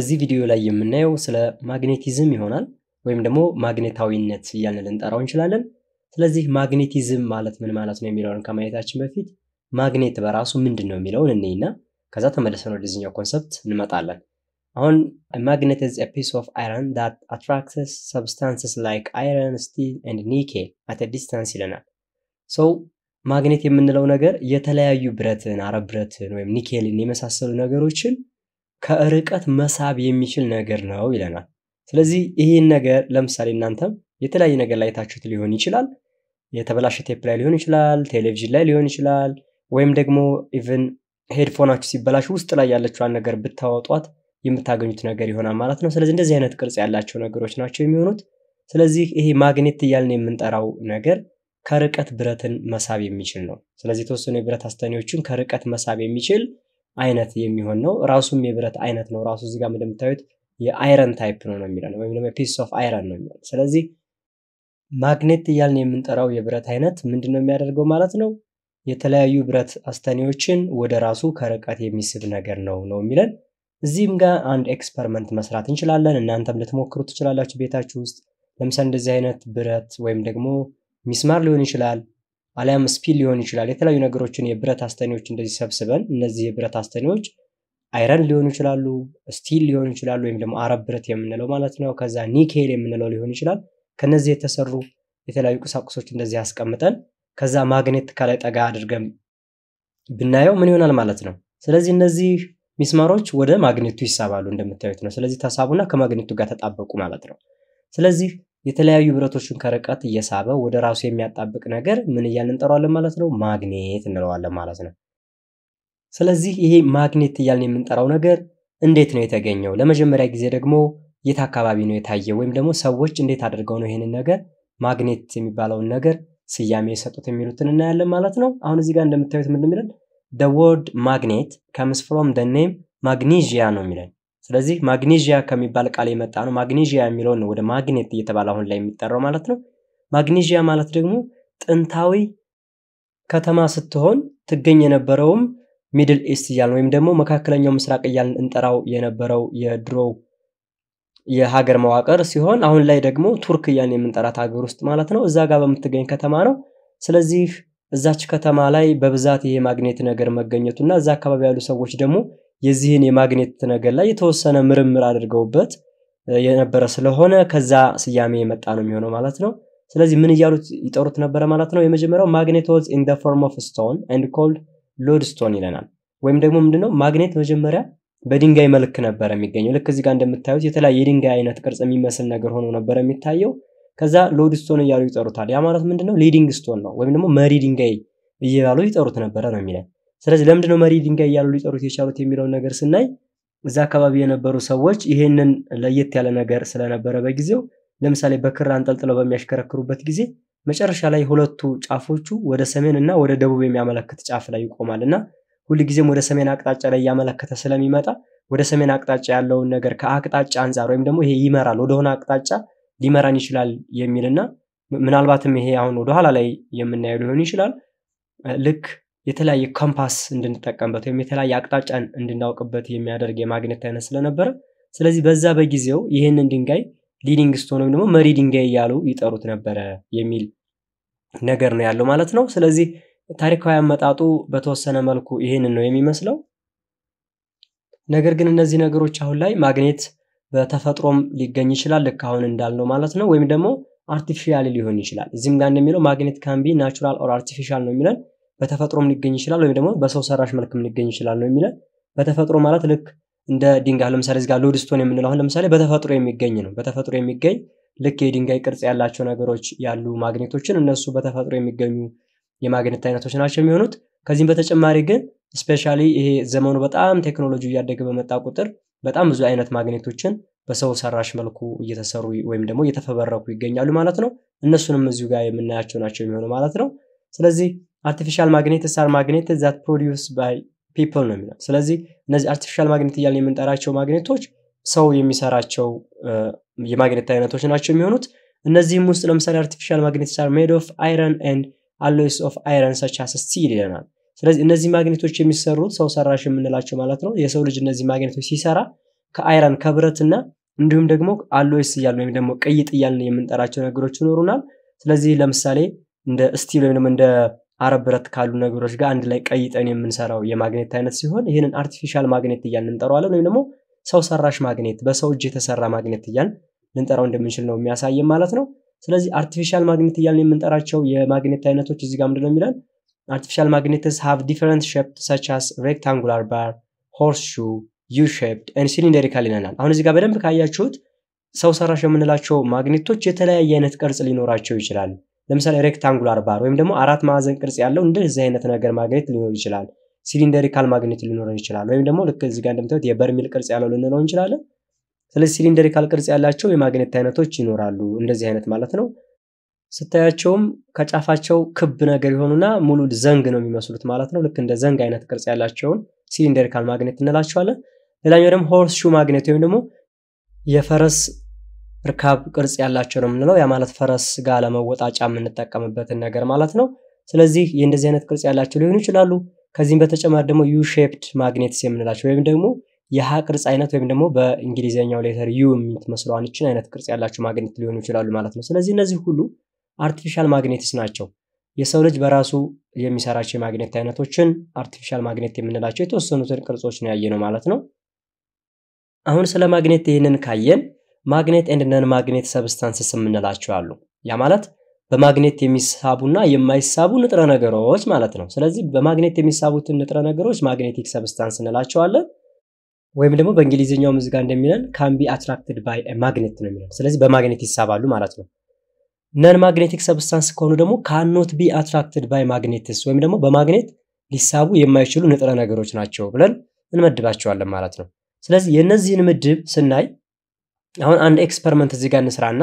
እዚህ ቪዲዮ ላይ የምናየው ስለ ማግኔቲዝም ይሆናል ወይም ደግሞ ማግኔታዊነት እያልን ልንጠራው እንችላለን። ስለዚህ ማግኔቲዝም ማለት ምን ማለት ነው የሚለውን ከማየታችን በፊት ማግኔት በራሱ ምንድን ነው የሚለውን እንይና ከዛ ተመልሰን ወደዚህኛው ኮንሰፕት እንመጣለን። አሁን ማግኔት ኢዝ ኤ ፒስ ኦፍ አይረን ዳት አትራክትስ ሰብስታንስስ ላይክ አይረን ስቲል ኤንድ ኒኬል አት ዲስታንስ ይለናል። ሰው ማግኔት የምንለው ነገር የተለያዩ ብረትን፣ አረብ ብረትን ወይም ኒኬልን የመሳሰሉ ነገሮችን ከርቀት መሳብ የሚችል ነገር ነው ይለናል። ስለዚህ ይህን ነገር ለምሳሌ እናንተም የተለያየ ነገር ላይ ታችሁት ሊሆን ይችላል። የተበላሸ ቴፕ ላይ ሊሆን ይችላል፣ ቴሌቪዥን ላይ ሊሆን ይችላል፣ ወይም ደግሞ ኢቨን ሄድፎናችሁ ሲበላሽ ውስጥ ላይ ያለችዋን ነገር ብታወጧት የምታገኙት ነገር ይሆናል ማለት ነው። ስለዚህ እንደዚህ አይነት ቅርጽ ያላቸው ነገሮች ናቸው የሚሆኑት። ስለዚህ ይሄ ማግኔት እያልን የምንጠራው ነገር ከርቀት ብረትን መሳብ የሚችል ነው። ስለዚህ የተወሰኑ የብረት አስተኔዎችን ከርቀት መሳብ የሚችል አይነት የሚሆን ነው። ራሱም የብረት አይነት ነው። ራሱ እዚጋ እንደምታዩት የአይረን ታይፕ ነው ነው ወይም ደግሞ ፒስ ኦፍ አይረን ነው የሚለው። ስለዚህ ማግኔት እያልን የምንጠራው የብረት አይነት ምንድን ነው የሚያደርገው ማለት ነው? የተለያዩ ብረት አስተኔዎችን ወደ ራሱ ከርቀት የሚስብ ነገር ነው ነው የሚለን። እዚህም ጋር አንድ ኤክስፐሪመንት መስራት እንችላለን። እናንተም ልትሞክሩ ትችላላችሁ ቤታችሁ ውስጥ። ለምሳሌ እንደዚህ አይነት ብረት ወይም ደግሞ ሚስማር ሊሆን ይችላል አሊያም ስፒል ሊሆን ይችላል። የተለያዩ ነገሮችን የብረት አስተኔዎች እንደዚህ ሰብስበን እነዚህ የብረት አስተኔዎች አይረን ሊሆኑ ይችላሉ፣ ስቲል ሊሆኑ ይችላሉ፣ ወይም ደግሞ አረብ ብረት የምንለው ማለት ነው። ከዛ ኒኬል የምንለው ሊሆን ይችላል። ከነዚህ የተሰሩ የተለያዩ ቁሳቁሶች እንደዚህ አስቀምጠን ከዛ ማግኔት ከላይ ጠጋ አድርገን ብናየው ምን ይሆናል ማለት ነው። ስለዚህ እነዚህ ሚስማሮች ወደ ማግኔቱ ይሳባሉ እንደምታዩት ነው። ስለዚህ ተሳቡና ከማግኔቱ ጋር ተጣበቁ ማለት ነው። ስለዚህ የተለያዩ ብረቶችን ከርቀት እየሳበ ወደ ራሱ የሚያጣብቅ ነገር ምን እያልን እንጠራዋለን ማለት ነው? ማግኔት እንለዋለን ማለት ነው። ስለዚህ ይሄ ማግኔት እያልን የምንጠራው ነገር እንዴት ነው የተገኘው? ለመጀመሪያ ጊዜ ደግሞ የት አካባቢ ነው የታየው? ወይም ደግሞ ሰዎች እንዴት አድርገው ነው ይሄንን ነገር ማግኔት የሚባለውን ነገር ስያሜ የሰጡት የሚሉትን እናያለን ማለት ነው። አሁን እዚህ ጋር እንደምታዩት ምንድን የሚለን ደ ወርድ ማግኔት ከምስ ፍሮም ደ ኔም ማግኒዥያ ነው የሚለን ስለዚህ ማግኔዥያ ከሚባል ቃል የመጣ ነው። ማግኔዥያ የሚለውን ነው ወደ ማግኔት እየተባለ አሁን ላይ የሚጠራው ማለት ነው። ማግኔዥያ ማለት ደግሞ ጥንታዊ ከተማ ስትሆን ትገኝ የነበረውም ሚድል ኢስት እያልን ወይም ደግሞ መካከለኛው ምስራቅ እያልን እንጠራው የነበረው የድሮው የሀገር መዋቅር ሲሆን አሁን ላይ ደግሞ ቱርክ እያልን የምንጠራት ሀገር ውስጥ ማለት ነው እዛ ጋር በምትገኝ ከተማ ነው። ስለዚህ እዛች ከተማ ላይ በብዛት ይሄ ማግኔት ነገር መገኘቱና እዛ አካባቢ ያሉ ሰዎች ደግሞ የዚህን የማግኔት ነገር ላይ የተወሰነ ምርምር አድርገውበት የነበረ ስለሆነ ከዛ ስያሜ የመጣ ነው የሚሆነው ማለት ነው። ስለዚህ ምን እያሉት ይጠሩት ነበረ ማለት ነው። የመጀመሪያው ማግኔት ዋዝ ኢን ፎርም ኦፍ ስቶን ኤንድ ኮልድ ስቶን ይለናል። ወይም ደግሞ ምንድነው ማግኔት መጀመሪያ በድንጋይ መልክ ነበረ የሚገኘው። ልክ እዚህ ጋር እንደምታዩት የተለያየ የድንጋይ አይነት ቅርጽ የሚመስል ነገር ሆኖ ነበረ የሚታየው። ከዛ ሎድ ስቶን እያሉ ይጠሩታል። ያ ማለት ምንድነው? ሊዲንግ ስቶን ነው ወይም ደግሞ መሪ ድንጋይ እያሉ ይጠሩት ነበረ ነው የሚለን። ስለዚህ ለምንድነው መሪ ድንጋይ እያሉ ሊጠሩት የቻሉት የሚለውን ነገር ስናይ እዛ አካባቢ የነበሩ ሰዎች ይህንን ለየት ያለ ነገር ስለነበረ በጊዜው ለምሳሌ በክር አንጠልጥለው በሚያሽከረክሩበት ጊዜ መጨረሻ ላይ ሁለቱ ጫፎቹ ወደ ሰሜን እና ወደ ደቡብ የሚያመለክት ጫፍ ላይ ይቆማል እና ጊዜም ወደ ሰሜን አቅጣጫ ላይ እያመለከተ ስለሚመጣ ወደ ሰሜን አቅጣጫ ያለውን ነገር ከአቅጣጫ አንጻር ወይም ደግሞ ይሄ ይመራል ወደሆነ አቅጣጫ ሊመራን ይችላል የሚልና ምናልባትም ይሄ አሁን ወደኋላ ላይ የምናየው ሊሆን ይችላል ልክ የተለያየ ኮምፓስ እንድንጠቀምበት ወይም የተለያየ አቅጣጫን እንድናውቅበት የሚያደርግ የማግኘት አይነት ስለነበረ ስለዚህ በዛ በጊዜው ይህንን ድንጋይ ሊዲንግ ስቶን ወይም ደግሞ መሪ ድንጋይ እያሉ ይጠሩት ነበረ የሚል ነገር ነው ያለው ማለት ነው። ስለዚህ ታሪካዊ አመጣጡ በተወሰነ መልኩ ይህንን ነው የሚመስለው። ነገር ግን እነዚህ ነገሮች አሁን ላይ ማግኔት በተፈጥሮም ሊገኝ ይችላል ልክ አሁን እንዳልነው ማለት ነው። ወይም ደግሞ አርቲፊሻል ሊሆን ይችላል። እዚህም ጋር እንደሚለው ማግኔት ካምቢ ናቹራል ኦር አርቲፊሻል ነው የሚለን። በተፈጥሮም ሊገኝ ይችላል ወይም ደግሞ በሰው ሰራሽ መልክም ሊገኝ ይችላል ነው የሚለን። በተፈጥሮ ማለት ልክ እንደ ድንጋይ ለምሳሌ እዚህ ጋር ሎድስቶን የምንለው አሁን ለምሳሌ በተፈጥሮ የሚገኝ ነው። በተፈጥሮ የሚገኝ ልክ የድንጋይ ቅርጽ ያላቸው ነገሮች ያሉ ማግኔቶችን እነሱ በተፈጥሮ የሚገኙ የማግኔት አይነቶች ናቸው የሚሆኑት። ከዚህም በተጨማሪ ግን ስፔሻሊ ይሄ ዘመኑ በጣም ቴክኖሎጂ እያደገ በመጣ ቁጥር በጣም ብዙ አይነት ማግኔቶችን በሰው ሰራሽ መልኩ እየተሰሩ ወይም ደግሞ እየተፈበረኩ ይገኛሉ ማለት ነው። እነሱንም እዚሁ ጋር የምናያቸው ናቸው የሚሆኑ ማለት ነው። ስለዚህ አርቲፊሻል ማግኔት ሳር ማግኔት ዛት ፕሮዲውስ ባይ ፒፕል ነው የሚለው። ስለዚህ እነዚህ አርቲፊሻል ማግኔት እያልን የምንጠራቸው ማግኔቶች ሰው የሚሰራቸው የማግኔት አይነቶች ናቸው የሚሆኑት። እነዚህም ውስጥ ለምሳሌ አርቲፊሻል ማግኔት ሳር ሜድ ኦፍ አይረን ኤንድ አሎይስ ኦፍ አይረን ሰቻስ ስቲል ይለናል። ስለዚህ እነዚህ ማግኔቶች የሚሰሩት ሰው ሰራሽ የምንላቸው ማለት ነው። የሰው ልጅ እነዚህ ማግኔቶች ሲሰራ ከአይረን ከብረትና እንዲሁም ደግሞ አሎይስ እያልን ወይም ደግሞ ቅይጥ እያልን የምንጠራቸው ነገሮች ይኖሩናል። ስለዚህ ለምሳሌ እንደ ስቲል ወይም ደግሞ እንደ አረብ ብረት ካሉ ነገሮች ጋር አንድ ላይ ቀይጠን የምንሰራው የማግኔት አይነት ሲሆን ይህንን አርቲፊሻል ማግኔት እያልን እንጠራዋለን። ወይም ደግሞ ሰው ሰራሽ ማግኔት፣ በሰው እጅ የተሰራ ማግኔት እያልን ልንጠራው እንደምንችል ነው የሚያሳየን ማለት ነው። ስለዚህ አርቲፊሻል ማግኔት እያልን የምንጠራቸው የማግኔት አይነቶች እዚህ ጋር ምንድነው የሚለን Artificial magnets have different shapes such as ባር bar, horseshoe, U-shaped and cylindrical ይለናል። አሁን እዚህ ጋር በደንብ ካያችሁት ሰው ሰራሽ የምንላቸው ማግኔቶች የተለያየ አይነት ቅርጽ ሊኖራቸው ይችላል። ለምሳሌ ሬክታንጉላር ባር ወይም ደግሞ አራት ማዕዘን ቅርጽ ያለው እንደዚህ አይነት ነገር ማግኔት ሊኖር ይችላል። ሲሊንደሪካል ማግኔት ሊኖር ይችላል። ወይም ደግሞ ልክ እዚህ ጋር እንደምታዩት የበርሚል ቅርጽ ያለው ልንለው እንችላለን። ስለዚህ ሲሊንደሪካል ቅርጽ ያላቸው የማግኔት አይነቶች ይኖራሉ። እንደዚህ አይነት ማለት ነው። ስታያቸውም ከጫፋቸው ክብ ነገር የሆኑና ሙሉ ዘንግ ነው የሚመስሉት ማለት ነው። ልክ እንደ ዘንግ አይነት ቅርጽ ያላቸውን ሲሊንደሪካል ማግኔት እንላቸዋለን። ሌላኛው ደግሞ ሆርስ ሹ ማግኔት ወይም ደግሞ የፈረስ እርካብ ቅርጽ ያላቸው ነው የምንለው። ያ ማለት ፈረስ ጋር ለመወጣጫ የምንጠቀምበትን ነገር ማለት ነው። ስለዚህ የእንደዚህ አይነት ቅርጽ ያላቸው ሊሆኑ ይችላሉ። ከዚህም በተጨማሪ ደግሞ ዩ ሼፕድ ማግኔትስ የምንላቸው ወይም ደግሞ የሀ ቅርጽ አይነት ወይም ደግሞ በእንግሊዝኛው ሌተር ዩ የምትመስለዋን ይችን አይነት ቅርጽ ያላቸው ማግኔት ሊሆኑ ይችላሉ ማለት ነው። ስለዚህ እነዚህ ሁሉ አርቲፊሻል ማግኔትስ ናቸው። የሰው ልጅ በራሱ የሚሰራቸው የማግኔት አይነቶችን አርቲፊሻል ማግኔት የምንላቸው የተወሰኑትን ቅርጾች ነው ያየነው ማለት ነው። አሁን ስለ ማግኔት ይህንን ካየን ማግኔት ኤንድ ነን ማግኔት ሰብስታንስስ የምንላቸው አሉ። ያ ማለት በማግኔት የሚሳቡና የማይሳቡ ንጥረ ነገሮች ማለት ነው። ስለዚህ በማግኔት የሚሳቡትን ንጥረ ነገሮች ማግኔቲክ ሰብስታንስ እንላቸዋለን። ወይም ደግሞ በእንግሊዝኛው ምዝጋ እንደሚለን ካምቢ አትራክትድ ባይ ማግኔት ነው የሚለው። ስለዚህ በማግኔት ይሳባሉ ማለት ነው። ነን ማግኔቲክ ሰብስታንስ ከሆኑ ደግሞ ካኖት ቢ አትራክትድ ባይ ማግኔትስ ወይም ደግሞ በማግኔት ሊሳቡ የማይችሉ ንጥረ ነገሮች ናቸው ብለን እንመድባቸዋለን ማለት ነው። ስለዚህ የእነዚህን ምድብ ስናይ አሁን አንድ ኤክስፐሪመንት እዚህ ጋር እንስራና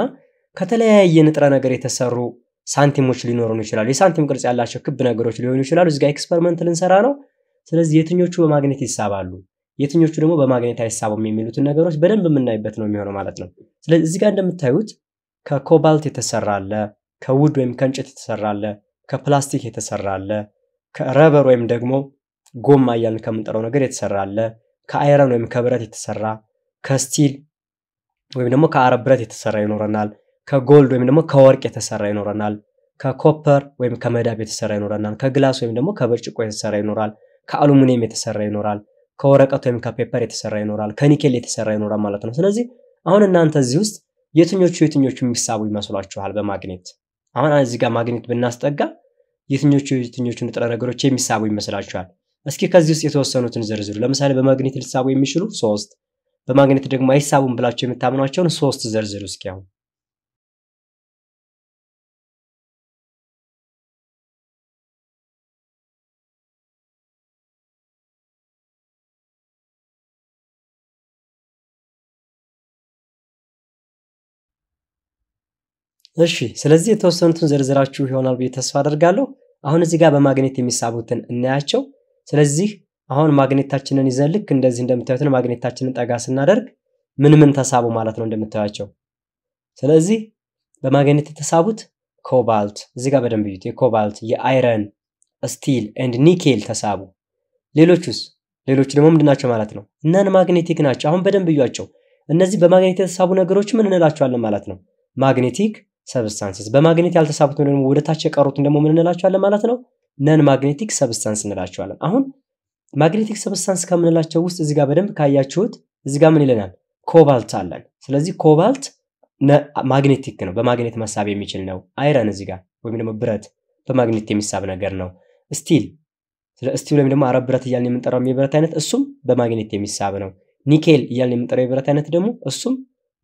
ከተለያየ ንጥረ ነገር የተሰሩ ሳንቲሞች ሊኖሩን ይችላሉ። የሳንቲም ቅርጽ ያላቸው ክብ ነገሮች ሊሆኑ ይችላሉ። እዚጋ ኤክስፐሪመንት ልንሰራ ነው። ስለዚህ የትኞቹ በማግኔት ይሳባሉ፣ የትኞቹ ደግሞ በማግኔት አይሳቡም የሚሉትን ነገሮች በደንብ የምናይበት ነው የሚሆነው ማለት ነው። ስለዚህ እዚጋ እንደምታዩት ከኮባልት የተሰራ አለ፣ ከውድ ወይም ከእንጨት የተሰራ አለ፣ ከፕላስቲክ የተሰራ አለ፣ ከረበር ወይም ደግሞ ጎማ እያልን ከምንጠራው ነገር የተሰራ አለ፣ ከአይረን ወይም ከብረት የተሰራ ከስቲል ወይም ደግሞ ከአረብ ብረት የተሰራ ይኖረናል። ከጎልድ ወይም ደግሞ ከወርቅ የተሰራ ይኖረናል። ከኮፐር ወይም ከመዳብ የተሰራ ይኖረናል። ከግላስ ወይም ደግሞ ከብርጭቆ የተሰራ ይኖራል። ከአሉሚኒየም የተሰራ ይኖራል። ከወረቀት ወይም ከፔፐር የተሰራ ይኖራል። ከኒኬል የተሰራ ይኖራል ማለት ነው። ስለዚህ አሁን እናንተ እዚህ ውስጥ የትኞቹ የትኞቹ የሚሳቡ ይመስሏችኋል? በማግኔት አሁን እዚህ ጋር ማግኔት ብናስጠጋ የትኞቹ የትኞቹ ንጥረ ነገሮች የሚሳቡ ይመስላችኋል? እስኪ ከዚህ ውስጥ የተወሰኑትን ዝርዝሩ። ለምሳሌ በማግኔት ሊሳቡ የሚችሉ ሶስት፣ በማግኔት ደግሞ አይሳቡም ብላቸው የምታምኗቸውን ሶስት ዝርዝሩ እስኪ አሁን እሺ ስለዚህ የተወሰኑትን ዝርዝራችሁ ይሆናል ብዬ ተስፋ አደርጋለሁ። አሁን እዚህ ጋር በማግኔት የሚሳቡትን እናያቸው። ስለዚህ አሁን ማግኔታችንን ይዘን ልክ እንደዚህ እንደምታዩትን ማግኔታችንን ጠጋ ስናደርግ ምን ምን ተሳቡ ማለት ነው እንደምታያቸው። ስለዚህ በማግኔት የተሳቡት ኮባልት፣ እዚህ ጋር በደንብ እዩት። የኮባልት የአይረን ስቲል ኤንድ ኒኬል ተሳቡ። ሌሎቹስ ሌሎቹ ደግሞ ምንድናቸው ማለት ነው? እነን ማግኔቲክ ናቸው። አሁን በደንብ እዩዋቸው። እነዚህ በማግኔት የተሳቡ ነገሮች ምን እንላቸዋለን ማለት ነው? ማግኔቲክ ሰብስታንስስ በማግኔት ያልተሳቡትን ደግሞ ወደታች የቀሩትን ደግሞ ምን እንላቸዋለን ማለት ነው? ነን ማግኔቲክ ሰብስታንስ እንላቸዋለን። አሁን ማግኔቲክ ሰብስታንስ ከምንላቸው ውስጥ እዚህ ጋር በደንብ ካያችሁት እዚህ ጋር ምን ይለናል? ኮባልት አለን። ስለዚህ ኮባልት ማግኔቲክ ነው፣ በማግኔት መሳብ የሚችል ነው። አይረን እዚህ ጋር ወይም ደግሞ ብረት በማግኔት የሚሳብ ነገር ነው። ስቲል ስቲል ወይም ደግሞ አረብ ብረት እያልን የምንጠራው የብረት አይነት እሱም በማግኔት የሚሳብ ነው። ኒኬል እያልን የምንጠራው የብረት አይነት ደግሞ እሱም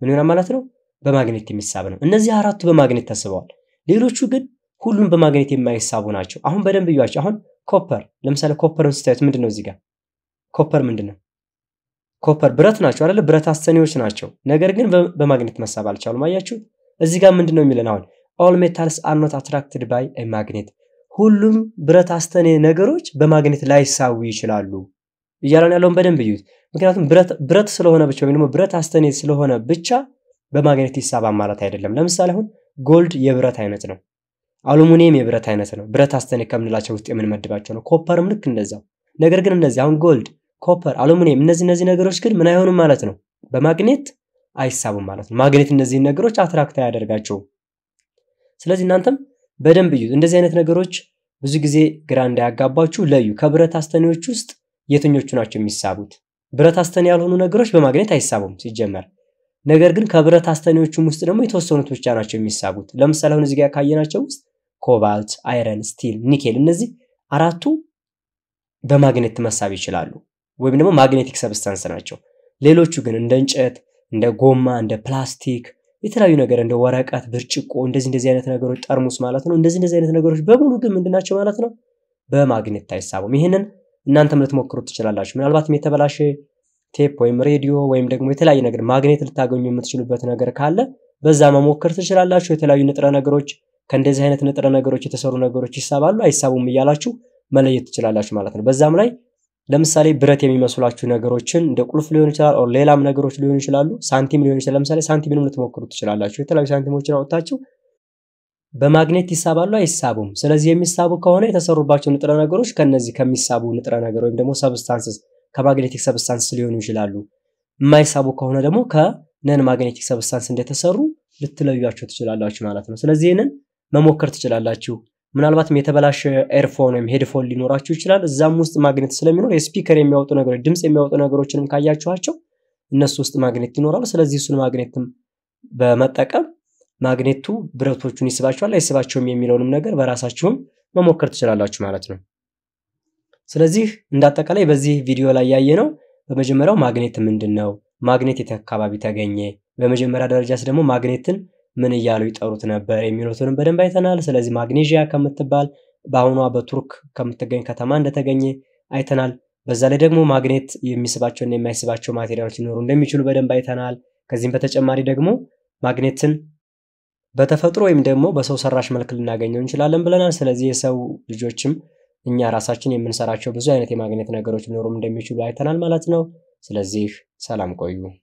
ምን ይሆናል ማለት ነው በማግኔት የሚሳብ ነው። እነዚህ አራቱ በማግኔት ተስበዋል። ሌሎቹ ግን ሁሉም በማግኔት የማይሳቡ ናቸው። አሁን በደንብ እዩዋቸው። አሁን ኮፐር ለምሳሌ ኮፐርን ስታዩት ምንድን ነው እዚህ ጋር ኮፐር ምንድን ነው? ኮፐር ብረት ናቸው አይደለ? ብረት አስተኔዎች ናቸው። ነገር ግን በማግኔት መሳብ አልቻሉም። አያችሁ? እዚህ ጋር ምንድን ነው የሚለን አሁን ኦል ሜታልስ አር ኖት አትራክትድ ባይ ማግኔት፣ ሁሉም ብረት አስተኔ ነገሮች በማግኔት ላይሳቡ ይችላሉ እያለን ያለውን በደንብ እዩት። ምክንያቱም ብረት ስለሆነ ብቻ ወይም ደግሞ ብረት አስተኔ ስለሆነ ብቻ በማግኔት ይሳባል ማለት አይደለም። ለምሳሌ አሁን ጎልድ የብረት አይነት ነው። አሉሚኒየም የብረት አይነት ነው። ብረት አስተን ከምንላቸው ውስጥ የምንመድባቸው ነው። ኮፐርም ልክ እንደዛው። ነገር ግን እነዚህ አሁን ጎልድ፣ ኮፐር፣ አሉሚኒየም እነዚህ እነዚህ ነገሮች ግን ምን አይሆኑም ማለት ነው በማግኔት አይሳቡም ማለት ነው። ማግኔት እነዚህን ነገሮች አትራክት አያደርጋቸውም። ስለዚህ እናንተም በደንብ እዩ። እንደዚህ አይነት ነገሮች ብዙ ጊዜ ግራ እንዳያጋባችሁ ለዩ። ከብረት አስተኔዎች ውስጥ የትኞቹ ናቸው የሚሳቡት? ብረት አስተኔ ያልሆኑ ነገሮች በማግኔት አይሳቡም ሲጀመር። ነገር ግን ከብረት አስተኔዎቹም ውስጥ ደግሞ የተወሰኑት ብቻ ናቸው የሚሳቡት። ለምሳሌ አሁን እዚጋ ካየናቸው ውስጥ ኮባልት፣ አይረን፣ ስቲል፣ ኒኬል እነዚህ አራቱ በማግኔት መሳብ ይችላሉ ወይም ደግሞ ማግኔቲክ ሰብስታንስ ናቸው። ሌሎቹ ግን እንደ እንጨት፣ እንደ ጎማ፣ እንደ ፕላስቲክ የተለያዩ ነገር እንደ ወረቀት፣ ብርጭቆ እንደዚህ እንደዚህ አይነት ነገሮች ጠርሙስ ማለት ነው። እንደዚህ እንደዚህ አይነት ነገሮች በሙሉ ግን ናቸው ማለት ነው በማግኔት አይሳቡም። ይህንን እናንተም ልትሞክሩት ትችላላችሁ። ምናልባትም የተበላሸ ቴፕ ወይም ሬዲዮ ወይም ደግሞ የተለያየ ነገር ማግኔት ልታገኙ የምትችሉበት ነገር ካለ በዛ መሞከር ትችላላችሁ። የተለያዩ ንጥረ ነገሮች ከእንደዚህ አይነት ንጥረ ነገሮች የተሰሩ ነገሮች ይሳባሉ አይሳቡም እያላችሁ መለየት ትችላላችሁ ማለት ነው። በዛም ላይ ለምሳሌ ብረት የሚመስሏችሁ ነገሮችን እንደ ቁልፍ ሊሆን ይችላል፣ ኦር ሌላም ነገሮች ሊሆኑ ይችላሉ። ሳንቲም ሊሆን ይችላል። ለምሳሌ ሳንቲምንም ልትሞክሩ ትችላላችሁ። የተለያዩ ሳንቲሞችን አወጣችሁ በማግኔት ይሳባሉ አይሳቡም። ስለዚህ የሚሳቡ ከሆነ የተሰሩባቸው ንጥረ ነገሮች ከነዚህ ከሚሳቡ ንጥረ ነገር ወይም ደግሞ ሰብስታንስስ ከማግኔቲክ ሰብስታንስ ሊሆኑ ይችላሉ። የማይሳቡ ከሆነ ደግሞ ከነን ማግኔቲክ ሰብስታንስ እንደተሰሩ ልትለዩቸው ትችላላችሁ ማለት ነው። ስለዚህ ይህንን መሞከር ትችላላችሁ። ምናልባትም የተበላሸ ኤርፎን ወይም ሄድፎን ሊኖራችሁ ይችላል። እዛም ውስጥ ማግኔት ስለሚኖር የስፒከር የሚያወጡ ነገሮች፣ ድምፅ የሚያወጡ ነገሮችንም ካያችኋቸው እነሱ ውስጥ ማግኔት ይኖራል። ስለዚህ እሱን ማግኔትም በመጠቀም ማግኔቱ ብረቶቹን ይስባቸዋል አይስባቸውም የሚለውንም ነገር በራሳችሁም መሞከር ትችላላችሁ ማለት ነው። ስለዚህ እንዳጠቃላይ በዚህ ቪዲዮ ላይ ነው። በመጀመሪያው ማግኔት ምንድን ነው? ማግኔት የት አካባቢ ተገኘ? በመጀመሪያ ደረጃስ ደግሞ ማግኔትን ምን እያሉ ይጠሩት ነበር የሚሉትንም በደንብ አይተናል። ስለዚህ ማግኔዥያ ከምትባል በአሁኗ በቱርክ ከምትገኝ ከተማ እንደተገኘ አይተናል። በዛ ላይ ደግሞ ማግኔት የሚስባቸውና የማይስባቸው ማቴሪያሎች ሊኖሩ እንደሚችሉ በደንብ አይተናል። ከዚህም በተጨማሪ ደግሞ ማግኔትን በተፈጥሮ ወይም ደግሞ በሰው ሰራሽ መልክ ልናገኘው እንችላለን ብለናል። ስለዚህ የሰው ልጆችም እኛ ራሳችን የምንሰራቸው ብዙ አይነት የማግኘት ነገሮች ሊኖሩም እንደሚችሉ አይተናል ማለት ነው። ስለዚህ ሰላም ቆዩ።